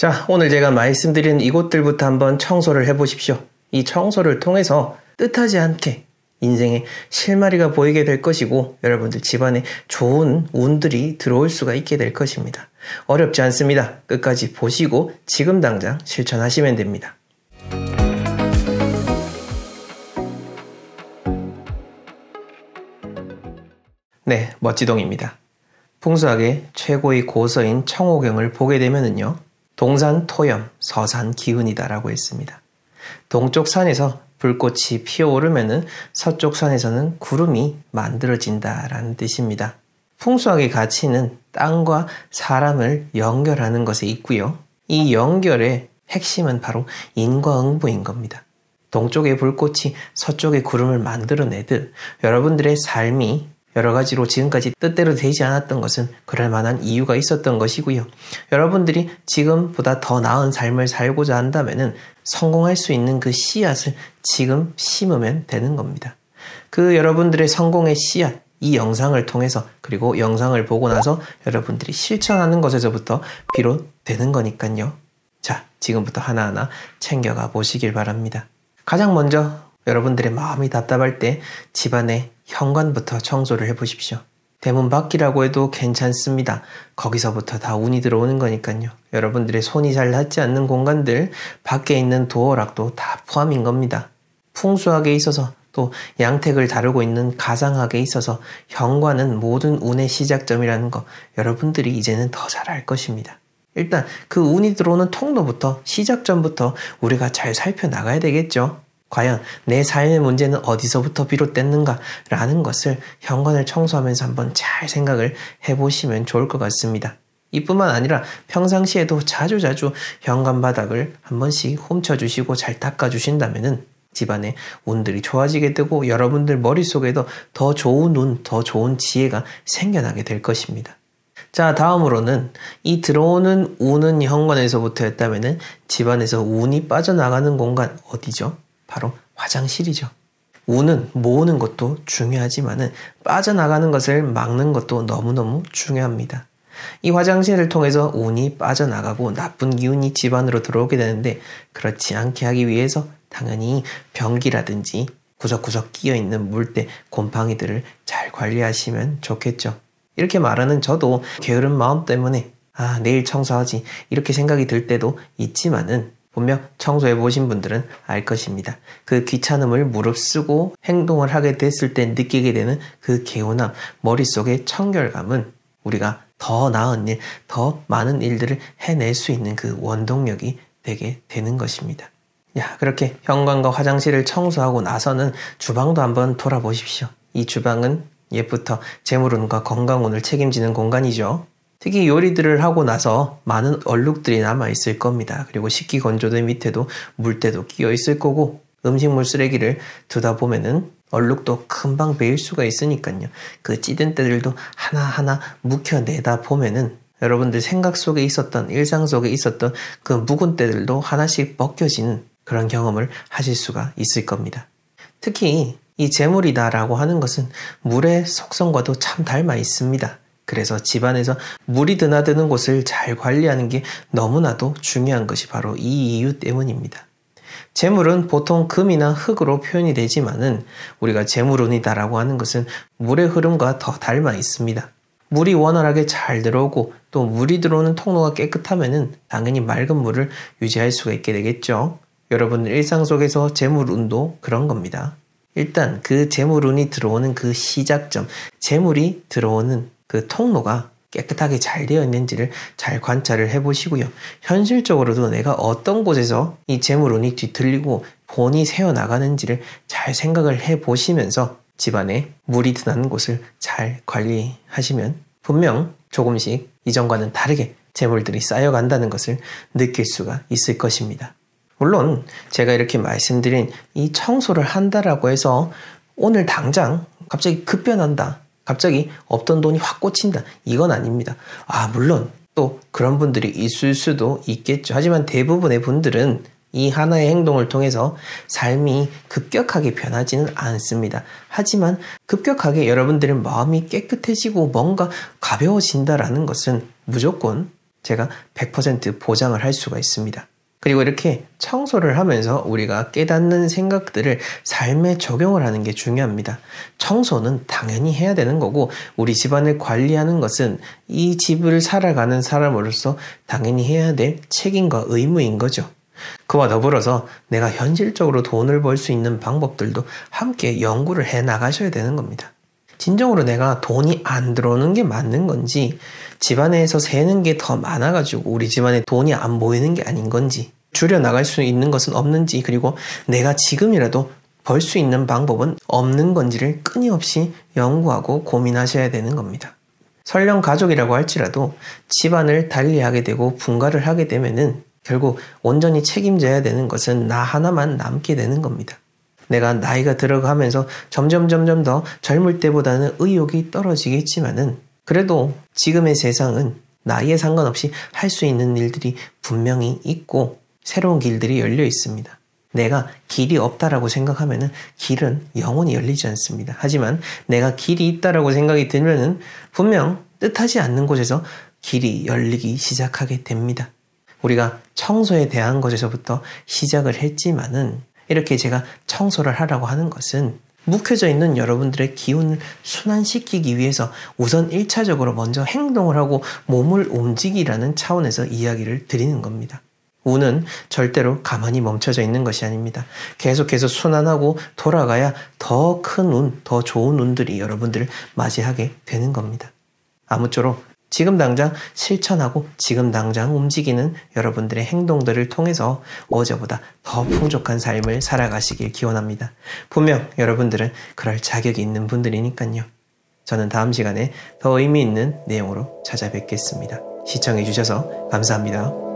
자, 오늘 제가 말씀드린 이곳들부터 한번 청소를 해보십시오. 이 청소를 통해서 뜻하지 않게 인생의 실마리가 보이게 될 것이고 여러분들 집안에 좋은 운들이 들어올 수가 있게 될 것입니다. 어렵지 않습니다. 끝까지 보시고 지금 당장 실천하시면 됩니다. 네, 멋지동입니다. 풍수학의 최고의 고서인 청호경을 보게 되면은요. 동산 토염, 서산 기운이다라고 했습니다. 동쪽 산에서 불꽃이 피어오르면 서쪽 산에서는 구름이 만들어진다라는 뜻입니다. 풍수학의 가치는 땅과 사람을 연결하는 것에 있고요. 이 연결의 핵심은 바로 인과응보인 겁니다. 동쪽의 불꽃이 서쪽의 구름을 만들어내듯 여러분들의 삶이 여러 가지로 지금까지 뜻대로 되지 않았던 것은 그럴 만한 이유가 있었던 것이고요. 여러분들이 지금보다 더 나은 삶을 살고자 한다면 성공할 수 있는 그 씨앗을 지금 심으면 되는 겁니다. 그 여러분들의 성공의 씨앗, 이 영상을 통해서 그리고 영상을 보고 나서 여러분들이 실천하는 것에서부터 비롯되는 거니까요. 자, 지금부터 하나하나 챙겨가 보시길 바랍니다. 가장 먼저 여러분들의 마음이 답답할 때 집안의 현관부터 청소를 해보십시오. 대문 밖이라고 해도 괜찮습니다. 거기서부터 다 운이 들어오는 거니까요. 여러분들의 손이 잘 닿지 않는 공간들, 밖에 있는 도어락도 다 포함인 겁니다. 풍수학에 있어서 또 양택을 다루고 있는 가상학에 있어서 현관은 모든 운의 시작점이라는 거 여러분들이 이제는 더 잘 알 것입니다. 일단 그 운이 들어오는 통로부터 시작점부터 우리가 잘 살펴나가야 되겠죠. 과연 내 삶의 문제는 어디서부터 비롯됐는가라는 것을 현관을 청소하면서 한번 잘 생각을 해보시면 좋을 것 같습니다. 이뿐만 아니라 평상시에도 자주자주 현관 바닥을 한 번씩 훔쳐주시고 잘 닦아주신다면은 집안의 운들이 좋아지게 되고 여러분들 머릿속에도 더 좋은 운, 더 좋은 지혜가 생겨나게 될 것입니다. 자, 다음으로는 이 들어오는 운은 현관에서부터였다면 집안에서 운이 빠져나가는 공간 어디죠? 바로 화장실이죠. 우는 모으는 것도 중요하지만은 빠져나가는 것을 막는 것도 너무너무 중요합니다. 이 화장실을 통해서 운이 빠져나가고 나쁜 기운이 집안으로 들어오게 되는데 그렇지 않게 하기 위해서 당연히 변기라든지 구석구석 끼어 있는 물때 곰팡이들을 잘 관리하시면 좋겠죠. 이렇게 말하는 저도 게으른 마음 때문에 아, 내일 청소하지. 이렇게 생각이 들 때도 있지만은 분명 청소해 보신 분들은 알 것입니다. 그 귀찮음을 무릅쓰고 행동을 하게 됐을 때 느끼게 되는 그 개운함, 머릿속의 청결감은 우리가 더 나은 일, 더 많은 일들을 해낼 수 있는 그 원동력이 되게 되는 것입니다. 야, 그렇게 현관과 화장실을 청소하고 나서는 주방도 한번 돌아보십시오. 이 주방은 옛부터 재물운과 건강운을 책임지는 공간이죠. 특히 요리들을 하고 나서 많은 얼룩들이 남아 있을 겁니다. 그리고 식기 건조대 밑에도 물때도 끼어 있을 거고 음식물 쓰레기를 두다 보면은 얼룩도 금방 베일 수가 있으니까요. 그 찌든 때들도 하나하나 묵혀내다 보면은 여러분들 생각 속에 있었던 일상 속에 있었던 그 묵은 때들도 하나씩 벗겨지는 그런 경험을 하실 수가 있을 겁니다. 특히 이 재물이다라고 하는 것은 물의 속성과도 참 닮아 있습니다. 그래서 집안에서 물이 드나드는 곳을 잘 관리하는 게 너무나도 중요한 것이 바로 이 이유 때문입니다. 재물은 보통 금이나 흙으로 표현이 되지만은 우리가 재물운이다라고 하는 것은 물의 흐름과 더 닮아 있습니다. 물이 원활하게 잘 들어오고 또 물이 들어오는 통로가 깨끗하면은 당연히 맑은 물을 유지할 수가 있게 되겠죠. 여러분 일상 속에서 재물운도 그런 겁니다. 일단 그 재물운이 들어오는 그 시작점, 재물이 들어오는 그 통로가 깨끗하게 잘 되어 있는지를 잘 관찰을 해 보시고요. 현실적으로도 내가 어떤 곳에서 이 재물운이 뒤틀리고 본이 새어 나가는지를 잘 생각을 해 보시면서 집안에 물이 드나는 곳을 잘 관리하시면 분명 조금씩 이전과는 다르게 재물들이 쌓여간다는 것을 느낄 수가 있을 것입니다. 물론 제가 이렇게 말씀드린 이 청소를 한다라고 해서 오늘 당장 갑자기 급변한다. 갑자기 없던 돈이 확 꽂힌다. 이건 아닙니다. 아, 물론 또 그런 분들이 있을 수도 있겠죠. 하지만 대부분의 분들은 이 하나의 행동을 통해서 삶이 급격하게 변하지는 않습니다. 하지만 급격하게 여러분들의 마음이 깨끗해지고 뭔가 가벼워진다라는 것은 무조건 제가 100% 보장을 할 수가 있습니다. 그리고 이렇게 청소를 하면서 우리가 깨닫는 생각들을 삶에 적용을 하는 게 중요합니다. 청소는 당연히 해야 되는 거고, 우리 집안을 관리하는 것은 이 집을 살아가는 사람으로서 당연히 해야 될 책임과 의무인 거죠. 그와 더불어서 내가 현실적으로 돈을 벌 수 있는 방법들도 함께 연구를 해 나가셔야 되는 겁니다. 진정으로 내가 돈이 안 들어오는 게 맞는 건지, 집안에서 세는게 더 많아가지고 우리 집안에 돈이 안 보이는 게 아닌 건지 줄여 나갈 수 있는 것은 없는지 그리고 내가 지금이라도 벌 수 있는 방법은 없는 건지를 끊임없이 연구하고 고민하셔야 되는 겁니다. 설령 가족이라고 할지라도 집안을 달리하게 되고 분가를 하게 되면은 결국 온전히 책임져야 되는 것은 나 하나만 남게 되는 겁니다. 내가 나이가 들어가면서 점점 점점 더 젊을 때보다는 의욕이 떨어지겠지만은 그래도 지금의 세상은 나이에 상관없이 할 수 있는 일들이 분명히 있고 새로운 길들이 열려 있습니다. 내가 길이 없다라고 생각하면 길은 영원히 열리지 않습니다. 하지만 내가 길이 있다라고 생각이 들면 분명 뜻하지 않는 곳에서 길이 열리기 시작하게 됩니다. 우리가 청소에 대한 것에서부터 시작을 했지만은 이렇게 제가 청소를 하라고 하는 것은 묵혀져 있는 여러분들의 기운을 순환시키기 위해서 우선 1차적으로 먼저 행동을 하고 몸을 움직이라는 차원에서 이야기를 드리는 겁니다. 운은 절대로 가만히 멈춰져 있는 것이 아닙니다. 계속해서 순환하고 돌아가야 더 큰 운, 더 좋은 운들이 여러분들을 맞이하게 되는 겁니다. 아무쪼록 지금 당장 실천하고 지금 당장 움직이는 여러분들의 행동들을 통해서 어제보다 더 풍족한 삶을 살아가시길 기원합니다. 분명 여러분들은 그럴 자격이 있는 분들이니까요. 저는 다음 시간에 더 의미 있는 내용으로 찾아뵙겠습니다. 시청해주셔서 감사합니다.